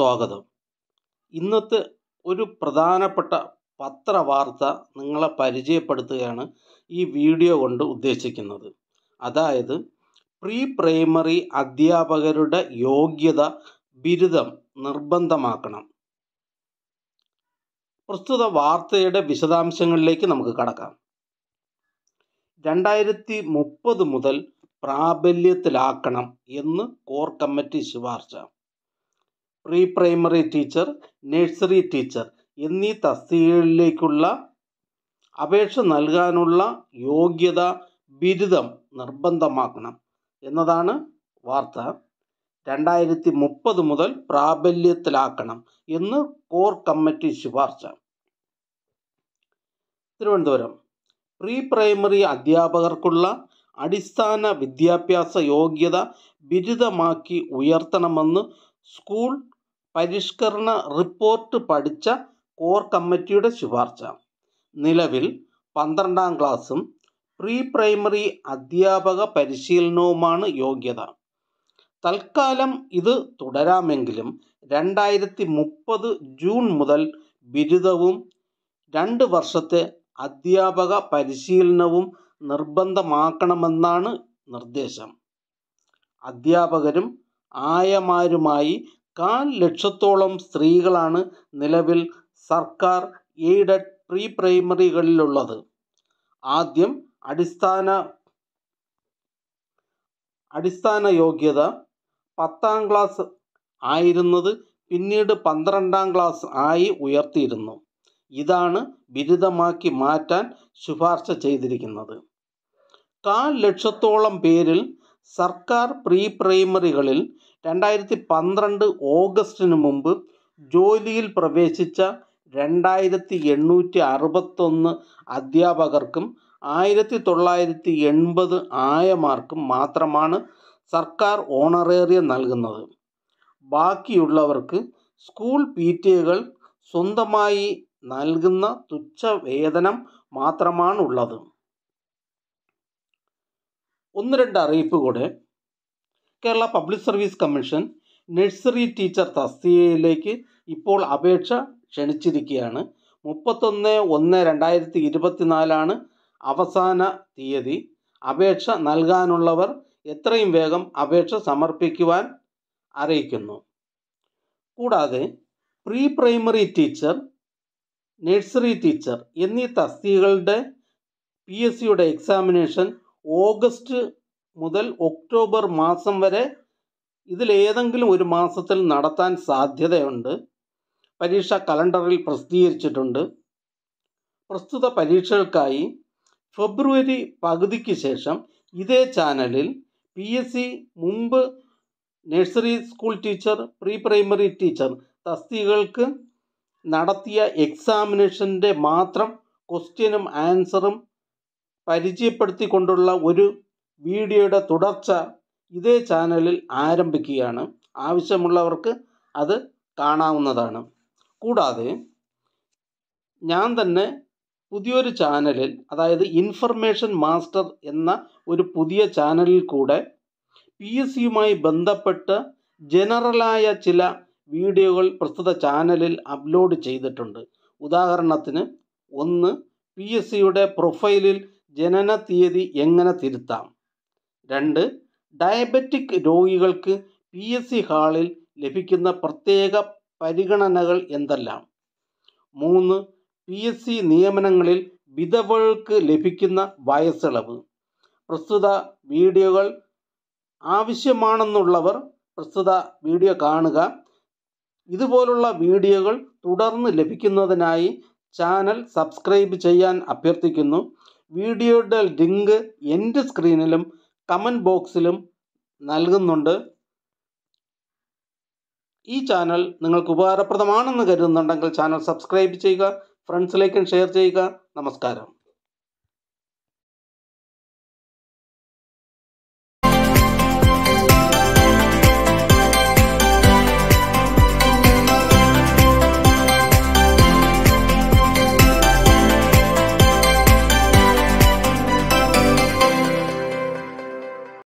സ്വാഗതം ഇന്നത്തെ ഒരു പ്രധാനപ്പെട്ട പത്രവാർത്ത നിങ്ങളെ പരിചയപ്പെടുത്തുകയാണ് ഈ വീഡിയോ കൊണ്ട് ഉദ്ദേശിക്കുന്നത് അതായത് പ്രീ പ്രൈമറി അധ്യാപകരുടെ യോഗ്യത ബിരുദം നിർബന്ധമാക്കണം പ്രസ്തുത വാർത്തയുടെ വിശദാംശങ്ങളിലേക്ക് നമുക്ക് കടക്കാം രണ്ടായിരത്തി മുപ്പത് മുതൽ പ്രാബല്യത്തിലാക്കണം എന്ന് കോർ കമ്മിറ്റി ശുപാർശ pre primary teacher nursery teacher എന്നീ തസ്തികകളിലേക്കുള്ള അപേക്ഷ നൽകാനുള്ള യോഗ്യത ബിരുദം നിർബന്ധമാക്കണം എന്നതാണ് വാർത്ത രണ്ടായിരത്തി മുപ്പത് മുതൽ പ്രാബല്യത്തിലാക്കണം എന്ന് കോർ കമ്മിറ്റി ശുപാർശ തിരുവനന്തപുരം പ്രീ പ്രൈമറി അധ്യാപകർക്കുള്ള അടിസ്ഥാന വിദ്യാഭ്യാസ യോഗ്യത ബിരുദമാക്കി ഉയർത്തണമെന്ന് സ്കൂൾ പരിഷ്കരണ റിപ്പോർട്ട് പഠിച്ച കോർ കമ്മിറ്റിയുടെ ശുപാർശ നിലവിൽ പന്ത്രണ്ടാം ക്ലാസും പ്രീ പ്രൈമറി അധ്യാപക പരിശീലനവുമാണ് യോഗ്യത തൽക്കാലം ഇത് തുടരാമെങ്കിലും രണ്ടായിരത്തി മുപ്പത് ജൂൺ മുതൽ ബിരുദവും രണ്ട് വർഷത്തെ അധ്യാപക പരിശീലനവും നിർബന്ധമാക്കണമെന്നാണ് നിർദ്ദേശം അധ്യാപകരും ആയമാരുമായി കാൽ ലക്ഷത്തോളം സ്ത്രീകളാണ് നിലവിൽ സർക്കാർ എയ്ഡഡ് പ്രീ പ്രൈമറികളിലുള്ളത് ആദ്യം അടിസ്ഥാന അടിസ്ഥാന യോഗ്യത പത്താം ക്ലാസ് ആയിരുന്നത് പിന്നീട് പന്ത്രണ്ടാം ക്ലാസ് ആയി ഉയർത്തിയിരുന്നു ഇതാണ് ബിരുദമാക്കി മാറ്റാൻ ശുപാർശ ചെയ്തിരിക്കുന്നത് കാൽ ലക്ഷത്തോളം പേരിൽ സർക്കാർ പ്രീ പ്രൈമറികളിൽ രണ്ടായിരത്തി പന്ത്രണ്ട് ഓഗസ്റ്റിന് മുമ്പ് ജോലിയിൽ പ്രവേശിച്ച രണ്ടായിരത്തി എണ്ണൂറ്റി അറുപത്തൊന്ന് അധ്യാപകർക്കും ആയിരത്തി തൊള്ളായിരത്തി എൺപത് ആയമാർക്കും മാത്രമാണ് സർക്കാർ ഓണറേറിയം നൽകുന്നത് ബാക്കിയുള്ളവർക്ക് സ്കൂൾ പി ടി എകൾ സ്വന്തമായി നൽകുന്ന തുച്ഛ വേതനം മാത്രമാണുള്ളത് ഒന്ന് രണ്ട് അറിയിപ്പ് കൂടെ Kerala public service commission nursery teacher തസ്തികയിലേക്ക് ഇപ്പോൾ അപേക്ഷ ക്ഷണിച്ചിരിക്കുകയാണ് മുപ്പത്തൊന്ന് ഒന്ന് രണ്ടായിരത്തി ഇരുപത്തിനാലാണ് അവസാന തീയതി അപേക്ഷ നൽകാനുള്ളവർ എത്രയും വേഗം അപേക്ഷ സമർപ്പിക്കുവാൻ അറിയിക്കുന്നു കൂടാതെ pre primary teacher nursery teacher എന്നീ തസ്തികകളുടെ പി എസ് സിയുടെ എക്സാമിനേഷൻ ഓഗസ്റ്റ് മുതൽ ഒക്ടോബർ മാസം വരെ ഇതിലേതെങ്കിലും ഒരു മാസത്തിൽ നടത്താൻ സാധ്യതയുണ്ട് പരീക്ഷ കലണ്ടറിൽ പ്രസിദ്ധീകരിച്ചിട്ടുണ്ട് പ്രസ്തുത പരീക്ഷകൾക്കായി ഫെബ്രുവരി പകുതിക്ക് ശേഷം ഇതേ ചാനലിൽ പി എസ് സി മുമ്പ് nursery school teacher pre primary teacher തസ്തികൾക്ക് നടത്തിയ എക്സാമിനേഷൻ്റെ മാത്രം ക്വസ്റ്റ്യനും ആൻസറും പരിചയപ്പെടുത്തിക്കൊണ്ടുള്ള ഒരു വീഡിയോയുടെ തുടർച്ച ഇതേ ചാനലിൽ ആരംഭിക്കുകയാണ് ആവശ്യമുള്ളവർക്ക് അത് കാണാവുന്നതാണ് കൂടാതെ ഞാൻ തന്നെ പുതിയൊരു ചാനലിൽ അതായത് ഇൻഫർമേഷൻ മാസ്റ്റർ എന്ന ഒരു പുതിയ ചാനലിൽ കൂടെ പി എസ് സിയുമായി ബന്ധപ്പെട്ട് ജനറലായ ചില വീഡിയോകൾ പ്രസ്തുത ചാനലിൽ അപ്ലോഡ് ചെയ്തിട്ടുണ്ട് ഉദാഹരണത്തിന് ഒന്ന് പി എസ് സിയുടെ പ്രൊഫൈലിൽ ജനന തീയതി എങ്ങനെ തിരുത്താം രണ്ട് ഡയബറ്റിക് രോഗികൾക്ക് പി എസ് സി ഹാളിൽ ലഭിക്കുന്ന പ്രത്യേക പരിഗണനകൾ എന്തെല്ലാം മൂന്ന് പി എസ് സി നിയമനങ്ങളിൽ വിധവകൾക്ക് ലഭിക്കുന്ന വയസ്സിളവ് പ്രസ്തുത വീഡിയോകൾ ആവശ്യമാണെന്നുള്ളവർ പ്രസ്തുത വീഡിയോ കാണുക ഇതുപോലുള്ള വീഡിയോകൾ തുടർന്ന് ലഭിക്കുന്നതിനായി ചാനൽ സബ്സ്ക്രൈബ് ചെയ്യാൻ അഭ്യർത്ഥിക്കുന്നു വീഡിയോയുടെ ലിങ്ക് എൻ്റെ സ്ക്രീനിലും കമൻറ്റ് ബോക്സിലും നൽകുന്നുണ്ട് ഈ ചാനൽ നിങ്ങൾക്ക് ഉപകാരപ്രദമാണെന്ന് കരുതുന്നുണ്ടെങ്കിൽ ചാനൽ സബ്സ്ക്രൈബ് ചെയ്യുക ഫ്രണ്ട്സിലേക്കും ഷെയർ ചെയ്യുക നമസ്കാരം